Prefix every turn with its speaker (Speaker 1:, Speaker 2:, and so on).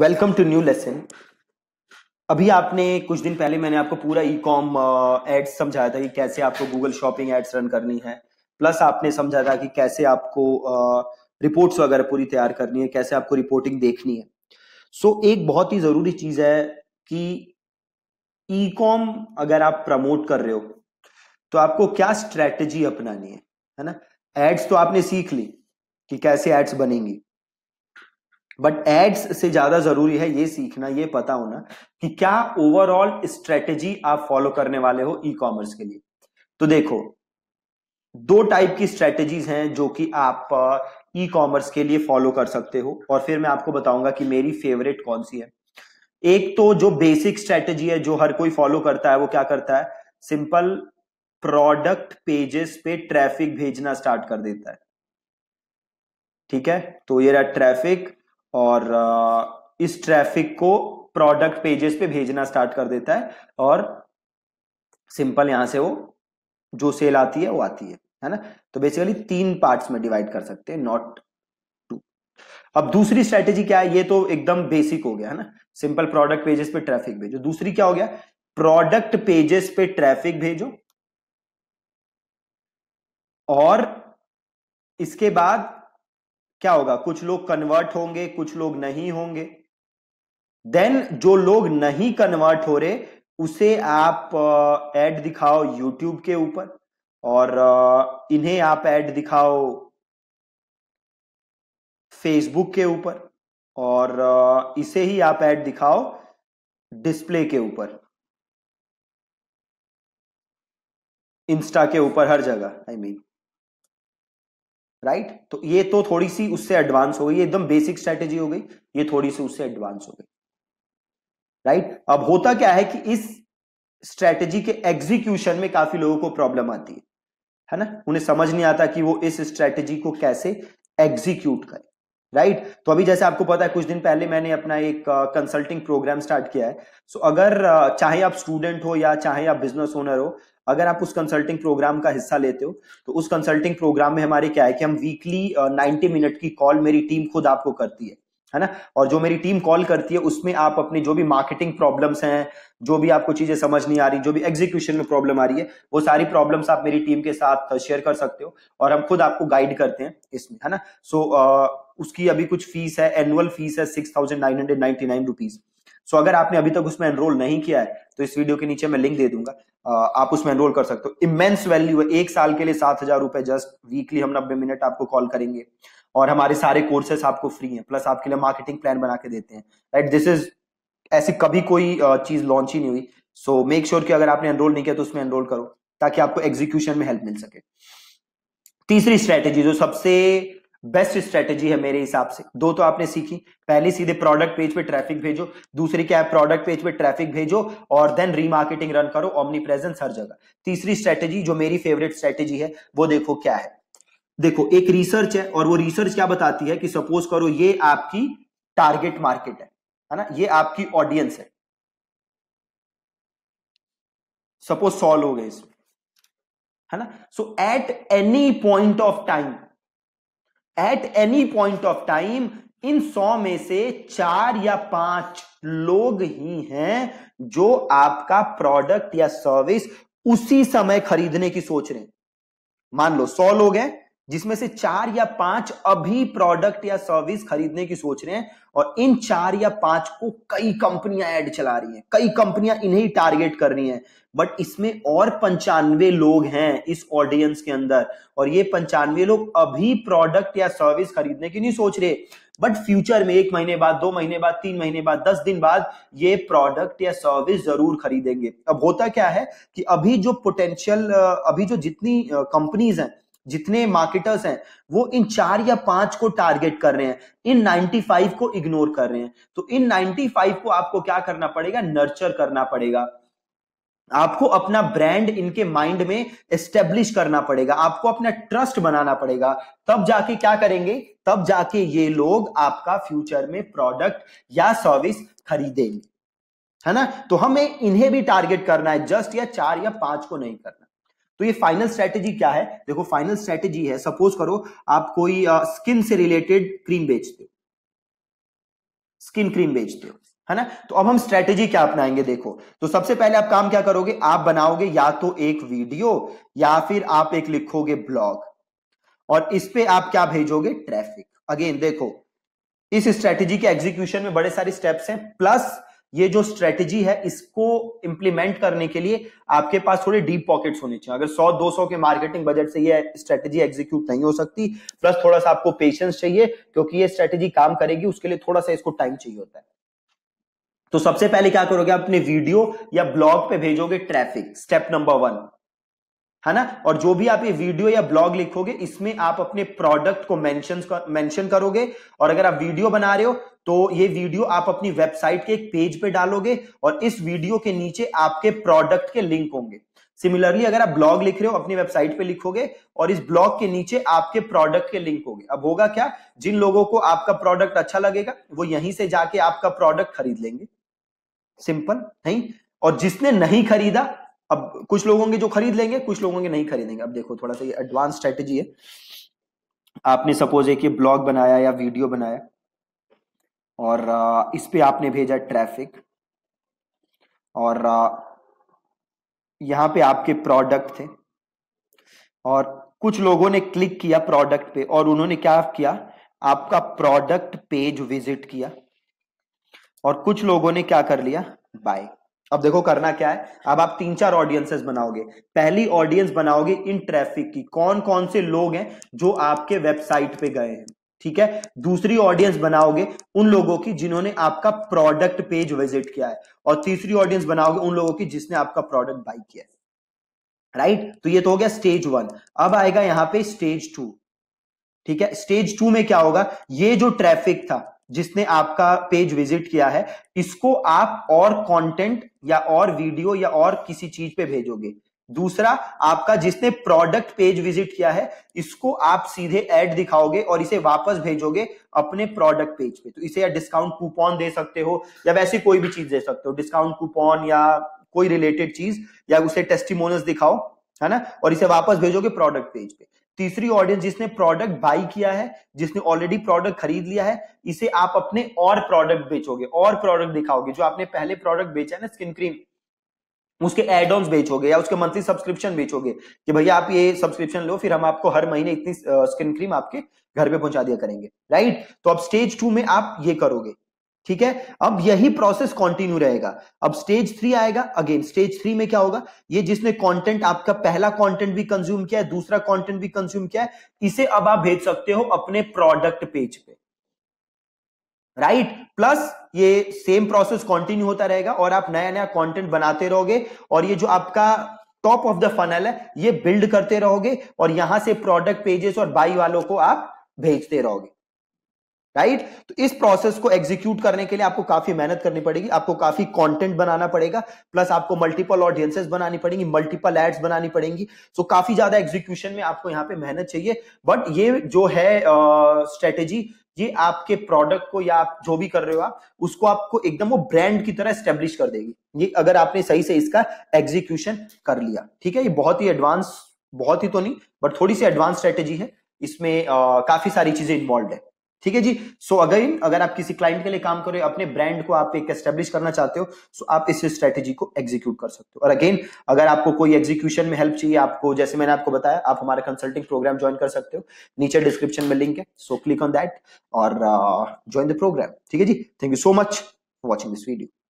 Speaker 1: Welcome to new lesson अभी आपने कुछ दिन पहले मैंने आपको पूरा ई कॉम एड्स समझाया था कि कैसे आपको गूगल शॉपिंग एड्स रन करनी है प्लस आपने समझा था कि कैसे आपको रिपोर्ट्स वगैरह पूरी तैयार करनी है कैसे आपको रिपोर्टिंग देखनी है सो so, एक बहुत ही जरूरी चीज है कि ई कॉम अगर आप प्रमोट कर रहे हो तो आपको क्या स्ट्रेटेजी अपनानी है है ना एड्स तो आपने सीख ली कि कैसे एड्स बनेंगी बट एड्स से ज्यादा जरूरी है ये सीखना ये पता होना कि क्या ओवरऑल स्ट्रेटेजी आप फॉलो करने वाले हो ई कॉमर्स के लिए तो देखो दो टाइप की स्ट्रेटेजीज हैं जो कि आप ई uh, कॉमर्स के लिए फॉलो कर सकते हो और फिर मैं आपको बताऊंगा कि मेरी फेवरेट कौन सी है एक तो जो बेसिक स्ट्रेटेजी है जो हर कोई फॉलो करता है वो क्या करता है सिंपल प्रोडक्ट पेजेस पे ट्रैफिक भेजना स्टार्ट कर देता है ठीक है तो ये रहा ट्रैफिक और इस ट्रैफिक को प्रोडक्ट पेजेस पे भेजना स्टार्ट कर देता है और सिंपल यहां से वो जो सेल आती है वो आती है है ना तो बेसिकली तीन पार्ट्स में डिवाइड कर सकते हैं नॉट टू अब दूसरी स्ट्रेटेजी क्या है ये तो एकदम बेसिक हो गया है ना सिंपल प्रोडक्ट पेजेस पे ट्रैफिक भेजो दूसरी क्या हो गया प्रोडक्ट पेजेस पे ट्रैफिक भेजो और इसके बाद क्या होगा कुछ लोग कन्वर्ट होंगे कुछ लोग नहीं होंगे देन जो लोग नहीं कन्वर्ट हो रहे उसे आप एड दिखाओ यूट्यूब के ऊपर और इन्हें आप एड दिखाओ फेसबुक के ऊपर और इसे ही आप एड दिखाओ डिस्प्ले के ऊपर इंस्टा के ऊपर हर जगह I I mean mean. Right right? तो ये तो थोड़ी सी उससे एडवांस हो गई एकदम बेसिक स्ट्रेटेजी हो गई ये थोड़ी सी उससे एडवांस हो गई राइट right? अब होता क्या है कि इस स्ट्रेटेजी के एग्जीक्यूशन में काफी लोगों को प्रॉब्लम आती है है ना उन्हें समझ नहीं आता कि वो इस स्ट्रेटेजी को कैसे एग्जीक्यूट करें राइट right? तो अभी जैसे आपको पता है कुछ दिन पहले मैंने अपना एक कंसल्टिंग प्रोग्राम स्टार्ट किया है सो so, अगर चाहे आप स्टूडेंट हो या चाहे आप बिजनेस ओनर हो अगर आप उस कंसल्टिंग प्रोग्राम का हिस्सा लेते हो तो उस कंसल्टिंग प्रोग्राम में हमारे क्या है कि हम वीकली नाइनटी मिनट की कॉल मेरी टीम खुद आपको करती है है ना और जो मेरी टीम कॉल करती है उसमें आप अपने जो भी मार्केटिंग प्रॉब्लम्स हैं जो भी आपको चीजें समझ नहीं आ रही जो भी एग्जीक्यूशन में प्रॉब्लम आ रही है वो सारी प्रॉब्लम्स आप मेरी टीम के साथ शेयर कर सकते हो और हम खुद आपको गाइड करते हैं इसमें है ना सो so, उसकी अभी कुछ फीस है एनुअल फीस है six thousand nine hundred ninety nine rupees so अगर आपने अभी तक उसमें एनरोल नहीं किया है तो इस वीडियो के नीचे मैं लिंक दे दूंगा आप उसमें एनरोल कर सकते हो इमेंस वैल्यू है एक साल के लिए सात हजार रुपए जस्ट वीकली हम नब्बे मिनट आपको कॉल करेंगे और हमारे सारे कोर्सेस आपको फ्री हैं प्लस आपके लिए मार्केटिंग प्लान बना के देते हैं राइट दिस इज ऐसी कभी कोई चीज लॉन्च ही नहीं हुई सो मेक श्योर कि अगर आपने एनरोल नहीं किया तो उसमें एनरोल करो ताकि आपको एग्जीक्यूशन में हेल्प मिल सके तीसरी स्ट्रैटेजी जो सबसे बेस्ट स्ट्रेटेजी है मेरे हिसाब से दो तो आपने सीखी पहले सीधे प्रोडक्ट पेज पे ट्रैफिक भेजो दूसरी क्या है प्रोडक्ट पेज पे ट्रैफिक भेजो और देन रीमार्केटिंग रन करो ऑमनी प्रेजेंस हर जगह तीसरी स्ट्रेटेजी जो मेरी फेवरेट स्ट्रेटेजी है वो देखो क्या है देखो एक रिसर्च है और वो रिसर्च क्या बताती है कि सपोज करो ये आपकी टारगेट मार्केट है है ना ये आपकी ऑडियंस है सपोज सॉल्व हो गए इसमें है ना so at any point of time at any point of time इन सौ में से चार या पांच लोग ही हैं जो आपका प्रोडक्ट या सर्विस उसी समय खरीदने की सोच रहे हैं मान लो सौ लोग हैं जिसमें से चार या पांच अभी प्रोडक्ट या सर्विस खरीदने की सोच रहे हैं और इन चार या पांच को कई कंपनियां ऐड चला रही हैं कई कंपनियां इन्हें टारगेट कर रही हैं बट इसमें और पंचानवे लोग हैं इस ऑडियंस के अंदर और ये पंचानवे लोग अभी प्रोडक्ट या सर्विस खरीदने की नहीं सोच रहे बट फ्यूचर में एक महीने बाद दो महीने बाद तीन महीने बाद दस दिन बाद ये प्रोडक्ट या सर्विस जरूर खरीदेंगे अब होता क्या है कि अभी जो पोटेंशियल अभी जो जितनी कंपनीज हैं जितने मार्केटर्स हैं वो इन चार या पांच को टारगेट कर रहे हैं इन 95 को इग्नोर कर रहे हैं तो इन 95 को आपको क्या करना पड़ेगा नर्चर करना पड़ेगा आपको अपना ब्रांड इनके माइंड में एस्टेब्लिश करना पड़ेगा आपको अपना ट्रस्ट बनाना पड़ेगा तब जाके क्या करेंगे तब जाके ये लोग आपका फ्यूचर में प्रोडक्ट या सर्विस खरीदेंगे है ना तो हमें इन्हें भी टारगेट करना है जस्ट या चार या पांच को नहीं करना तो ये फाइनल स्ट्रेटेजी क्या है देखो फाइनल स्ट्रेटेजी है सपोज करो आप कोई स्किन से रिलेटेड क्रीम बेचते हो स्किन क्रीम बेचते हो है ना तो अब हम स्ट्रेटेजी क्या अपनाएंगे देखो तो सबसे पहले आप काम क्या करोगे आप बनाओगे या तो एक वीडियो या फिर आप एक लिखोगे ब्लॉग और इस पे आप क्या भेजोगे ट्रैफिक अगेन देखो इस स्ट्रेटेजी के एग्जीक्यूशन में बड़े सारे स्टेप्स हैं प्लस ये जो स्ट्रेटेजी है इसको इंप्लीमेंट करने के लिए आपके पास थोड़े डीप पॉकेट्स होने चाहिए अगर 100 200 के मार्केटिंग बजट से ये स्ट्रेटेजी एग्जीक्यूट नहीं हो सकती प्लस थोड़ा सा आपको पेशेंस चाहिए क्योंकि ये स्ट्रेटेजी काम करेगी उसके लिए थोड़ा सा इसको टाइम चाहिए होता है तो सबसे पहले क्या करोगे अपने वीडियो या ब्लॉग पे भेजोगे ट्रैफिक स्टेप नंबर वन है ना और जो भी आप ये वीडियो या ब्लॉग लिखोगे इसमें आप अपने प्रोडक्ट को मेंशन मेंशन करोगे और अगर आप वीडियो बना रहे हो तो ये वीडियो आप अपनी वेबसाइट के एक पेज पे डालोगे और इस वीडियो के नीचे आपके प्रोडक्ट के लिंक होंगे सिमिलरली अगर आप ब्लॉग लिख रहे हो अपनी वेबसाइट पे लिखोगे और इस ब्लॉग के नीचे आपके प्रोडक्ट के लिंक होंगे अब होगा क्या जिन लोगों को आपका प्रोडक्ट अच्छा लगेगा वो यहीं से जाके आपका प्रोडक्ट खरीद लेंगे सिंपल नहीं और जिसने नहीं खरीदा अब कुछ लोगों के जो खरीद लेंगे कुछ लोगों के नहीं खरीदेंगे अब देखो थोड़ा सा ये एडवांस स्ट्रेटेजी है आपने सपोज एक ये ब्लॉग बनाया या वीडियो बनाया और इस पे आपने भेजा ट्रैफिक और यहाँ पे आपके प्रोडक्ट थे और कुछ लोगों ने क्लिक किया प्रोडक्ट पे और उन्होंने क्या किया आपका प्रोडक्ट पेज विजिट किया और कुछ लोगों ने क्या कर लिया बाय अब देखो करना क्या है अब आप तीन चार ऑडियंसेस बनाओगे पहली ऑडियंस बनाओगे इन ट्रैफिक की कौन कौन से लोग हैं जो आपके वेबसाइट पे गए हैं ठीक है दूसरी ऑडियंस बनाओगे उन लोगों की जिन्होंने आपका प्रोडक्ट पेज विजिट किया है और तीसरी ऑडियंस बनाओगे उन लोगों की जिसने आपका प्रोडक्ट बाई किया है राइट तो ये तो हो गया स्टेज वन अब आएगा यहां पे स्टेज टू ठीक है स्टेज टू में क्या होगा ये जो ट्रैफिक था जिसने आपका पेज विजिट किया है इसको आप और कंटेंट या और वीडियो या और किसी चीज पे भेजोगे दूसरा आपका जिसने प्रोडक्ट पेज विजिट किया है इसको आप सीधे ऐड दिखाओगे और इसे वापस भेजोगे अपने प्रोडक्ट पेज पे तो इसे या डिस्काउंट कूपन दे सकते हो या वैसे कोई भी चीज दे सकते हो डिस्काउंट कूपन या कोई रिलेटेड चीज या उसे टेस्टिमोनस दिखाओ है ना और इसे वापस भेजोगे प्रोडक्ट पेज पे तीसरी ऑडियंस जिसने प्रोडक्ट बाई किया है जिसने ऑलरेडी प्रोडक्ट खरीद लिया है इसे आप अपने और प्रोडक्ट बेचोगे और प्रोडक्ट दिखाओगे जो आपने पहले प्रोडक्ट बेचा है ना स्किन क्रीम उसके एड ऑन बेचोगे या उसके मंथली सब्सक्रिप्शन बेचोगे कि भैया आप ये सब्सक्रिप्शन लो फिर हम आपको हर महीने इतनी स्किन क्रीम आपके घर पे पहुंचा दिया करेंगे राइट तो अब स्टेज टू में आप ये करोगे ठीक है अब यही प्रोसेस कंटिन्यू रहेगा अब स्टेज थ्री आएगा अगेन स्टेज थ्री में क्या होगा ये जिसने कंटेंट आपका पहला कंटेंट भी कंज्यूम किया है दूसरा कंटेंट भी कंज्यूम किया है इसे अब आप भेज सकते हो अपने प्रोडक्ट पेज पे राइट right? प्लस ये सेम प्रोसेस कंटिन्यू होता रहेगा और आप नया नया कंटेंट बनाते रहोगे और ये जो आपका टॉप ऑफ द फनल है ये बिल्ड करते रहोगे और यहां से प्रोडक्ट पेजेस और बाई वालों को आप भेजते रहोगे राइट right? तो इस प्रोसेस को एग्जीक्यूट करने के लिए आपको काफी मेहनत करनी पड़ेगी आपको काफी कंटेंट बनाना पड़ेगा प्लस आपको मल्टीपल ऑडियंसेस बनानी पड़ेंगी मल्टीपल एड्स बनानी पड़ेंगी सो so, काफी ज्यादा एग्जीक्यूशन में आपको यहाँ पे मेहनत चाहिए बट ये जो है स्ट्रेटेजी uh, ये आपके प्रोडक्ट को या आप जो भी कर रहे हो आप उसको आपको एकदम वो ब्रांड की तरह स्टेब्लिश कर देगी ये अगर आपने सही से इसका एग्जीक्यूशन कर लिया ठीक है ये बहुत ही एडवांस बहुत ही तो नहीं बट थोड़ी सी एडवांस स्ट्रेटेजी है इसमें uh, काफी सारी चीजें इन्वॉल्व है ठीक है जी सो so अगेन अगर आप किसी क्लाइंट के लिए काम करें अपने ब्रांड को आप एक एस्टेब्लिश करना चाहते हो सो so आप इस स्ट्रेटेजी को एग्जीक्यूट कर सकते हो और अगेन अगर आपको कोई एग्जीक्यूशन में हेल्प चाहिए आपको जैसे मैंने आपको बताया आप हमारे कंसल्टिंग प्रोग्राम ज्वाइन कर सकते हो नीचे डिस्क्रिप्शन में लिंक है सो क्लिक ऑन दैट और ज्वाइन द प्रोग्राम ठीक है जी thank you so much for watching this video